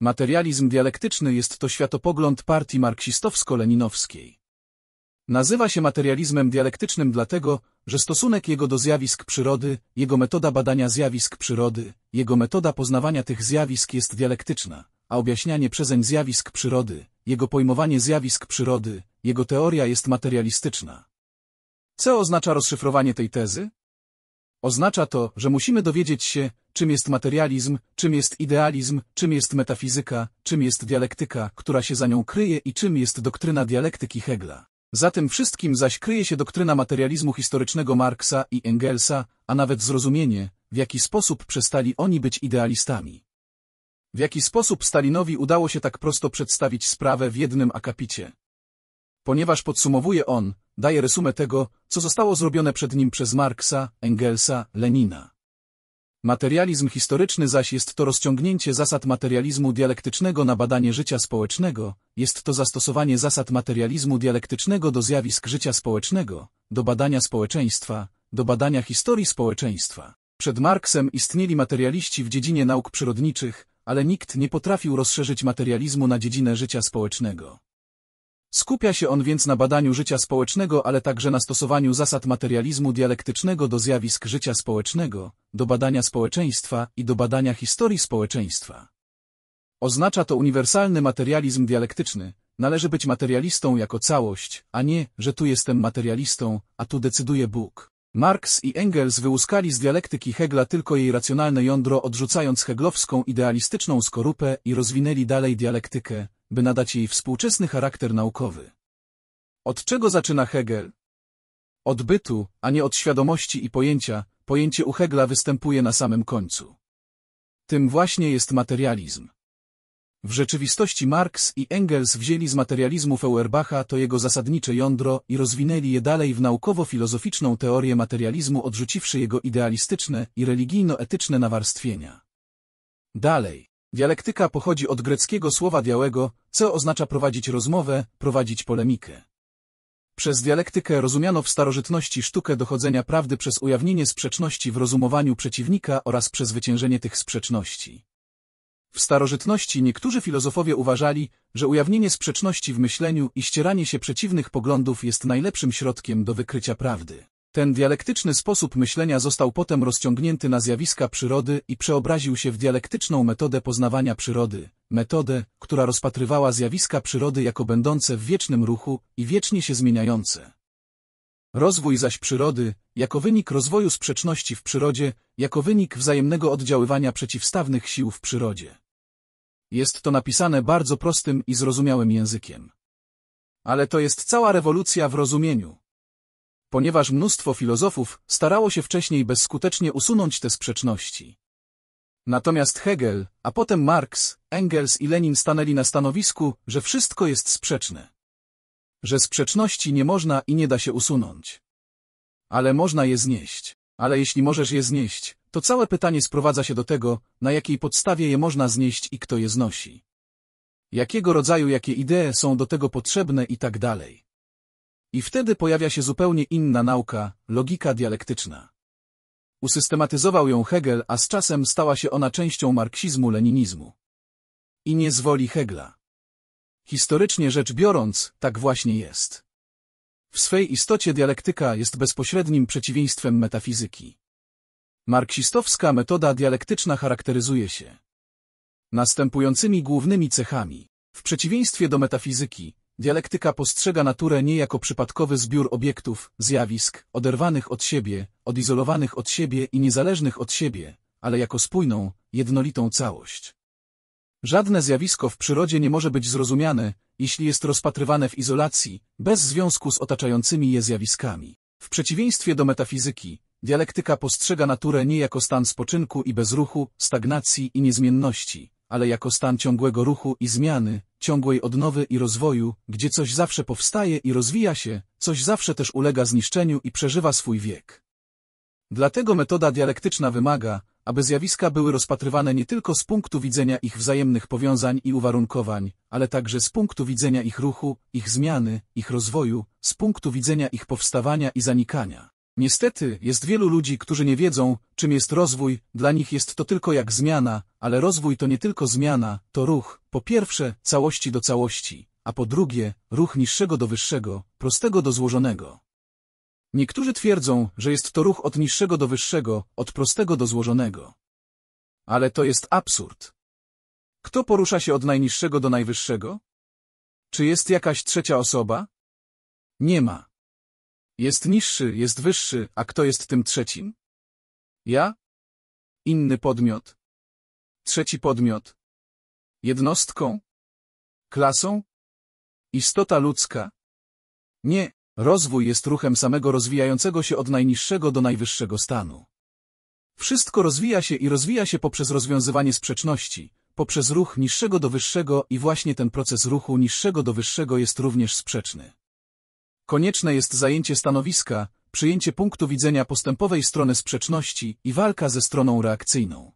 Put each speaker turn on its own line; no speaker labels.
Materializm dialektyczny jest to światopogląd partii marksistowsko-leninowskiej. Nazywa się materializmem dialektycznym dlatego, że stosunek jego do zjawisk przyrody, jego metoda badania zjawisk przyrody, jego metoda poznawania tych zjawisk jest dialektyczna, a objaśnianie przezeń zjawisk przyrody, jego pojmowanie zjawisk przyrody, jego teoria jest materialistyczna. Co oznacza rozszyfrowanie tej tezy? Oznacza to, że musimy dowiedzieć się, czym jest materializm, czym jest idealizm, czym jest metafizyka, czym jest dialektyka, która się za nią kryje i czym jest doktryna dialektyki Hegla. Za tym wszystkim zaś kryje się doktryna materializmu historycznego Marksa i Engelsa, a nawet zrozumienie, w jaki sposób przestali oni być idealistami. W jaki sposób Stalinowi udało się tak prosto przedstawić sprawę w jednym akapicie. Ponieważ podsumowuje on, daje resumę tego, co zostało zrobione przed nim przez Marksa, Engelsa, Lenina. Materializm historyczny zaś jest to rozciągnięcie zasad materializmu dialektycznego na badanie życia społecznego, jest to zastosowanie zasad materializmu dialektycznego do zjawisk życia społecznego, do badania społeczeństwa, do badania historii społeczeństwa. Przed Marksem istnieli materialiści w dziedzinie nauk przyrodniczych, ale nikt nie potrafił rozszerzyć materializmu na dziedzinę życia społecznego. Skupia się on więc na badaniu życia społecznego, ale także na stosowaniu zasad materializmu dialektycznego do zjawisk życia społecznego, do badania społeczeństwa i do badania historii społeczeństwa. Oznacza to uniwersalny materializm dialektyczny, należy być materialistą jako całość, a nie, że tu jestem materialistą, a tu decyduje Bóg. Marx i Engels wyłuskali z dialektyki Hegla tylko jej racjonalne jądro, odrzucając heglowską idealistyczną skorupę i rozwinęli dalej dialektykę, by nadać jej współczesny charakter naukowy. Od czego zaczyna Hegel? Od bytu, a nie od świadomości i pojęcia, pojęcie u Hegla występuje na samym końcu. Tym właśnie jest materializm. W rzeczywistości Marx i Engels wzięli z materializmu Feuerbacha to jego zasadnicze jądro i rozwinęli je dalej w naukowo-filozoficzną teorię materializmu odrzuciwszy jego idealistyczne i religijno-etyczne nawarstwienia. Dalej. Dialektyka pochodzi od greckiego słowa diałego, co oznacza prowadzić rozmowę, prowadzić polemikę. Przez dialektykę rozumiano w starożytności sztukę dochodzenia prawdy przez ujawnienie sprzeczności w rozumowaniu przeciwnika oraz przezwyciężenie tych sprzeczności. W starożytności niektórzy filozofowie uważali, że ujawnienie sprzeczności w myśleniu i ścieranie się przeciwnych poglądów jest najlepszym środkiem do wykrycia prawdy. Ten dialektyczny sposób myślenia został potem rozciągnięty na zjawiska przyrody i przeobraził się w dialektyczną metodę poznawania przyrody, metodę, która rozpatrywała zjawiska przyrody jako będące w wiecznym ruchu i wiecznie się zmieniające. Rozwój zaś przyrody, jako wynik rozwoju sprzeczności w przyrodzie, jako wynik wzajemnego oddziaływania przeciwstawnych sił w przyrodzie. Jest to napisane bardzo prostym i zrozumiałym językiem. Ale to jest cała rewolucja w rozumieniu ponieważ mnóstwo filozofów starało się wcześniej bezskutecznie usunąć te sprzeczności. Natomiast Hegel, a potem Marx, Engels i Lenin stanęli na stanowisku, że wszystko jest sprzeczne. Że sprzeczności nie można i nie da się usunąć. Ale można je znieść. Ale jeśli możesz je znieść, to całe pytanie sprowadza się do tego, na jakiej podstawie je można znieść i kto je znosi. Jakiego rodzaju jakie idee są do tego potrzebne i tak dalej. I wtedy pojawia się zupełnie inna nauka, logika dialektyczna. Usystematyzował ją Hegel, a z czasem stała się ona częścią marksizmu-leninizmu. I nie zwoli Hegla. Historycznie rzecz biorąc, tak właśnie jest. W swej istocie dialektyka jest bezpośrednim przeciwieństwem metafizyki. Marksistowska metoda dialektyczna charakteryzuje się następującymi głównymi cechami. W przeciwieństwie do metafizyki, Dialektyka postrzega naturę nie jako przypadkowy zbiór obiektów, zjawisk, oderwanych od siebie, odizolowanych od siebie i niezależnych od siebie, ale jako spójną, jednolitą całość. Żadne zjawisko w przyrodzie nie może być zrozumiane, jeśli jest rozpatrywane w izolacji, bez związku z otaczającymi je zjawiskami. W przeciwieństwie do metafizyki, dialektyka postrzega naturę nie jako stan spoczynku i bezruchu, stagnacji i niezmienności, ale jako stan ciągłego ruchu i zmiany, ciągłej odnowy i rozwoju, gdzie coś zawsze powstaje i rozwija się, coś zawsze też ulega zniszczeniu i przeżywa swój wiek. Dlatego metoda dialektyczna wymaga, aby zjawiska były rozpatrywane nie tylko z punktu widzenia ich wzajemnych powiązań i uwarunkowań, ale także z punktu widzenia ich ruchu, ich zmiany, ich rozwoju, z punktu widzenia ich powstawania i zanikania. Niestety, jest wielu ludzi, którzy nie wiedzą, czym jest rozwój, dla nich jest to tylko jak zmiana, ale rozwój to nie tylko zmiana, to ruch, po pierwsze, całości do całości, a po drugie, ruch niższego do wyższego, prostego do złożonego. Niektórzy twierdzą, że jest to ruch od niższego do wyższego, od prostego do złożonego. Ale to jest absurd. Kto porusza się od najniższego do najwyższego? Czy jest jakaś trzecia osoba? Nie ma. Jest niższy, jest wyższy, a kto jest tym trzecim? Ja? Inny podmiot. Trzeci podmiot. Jednostką? Klasą? Istota ludzka? Nie, rozwój jest ruchem samego rozwijającego się od najniższego do najwyższego stanu. Wszystko rozwija się i rozwija się poprzez rozwiązywanie sprzeczności, poprzez ruch niższego do wyższego i właśnie ten proces ruchu niższego do wyższego jest również sprzeczny. Konieczne jest zajęcie stanowiska, przyjęcie punktu widzenia postępowej strony sprzeczności i walka ze stroną reakcyjną.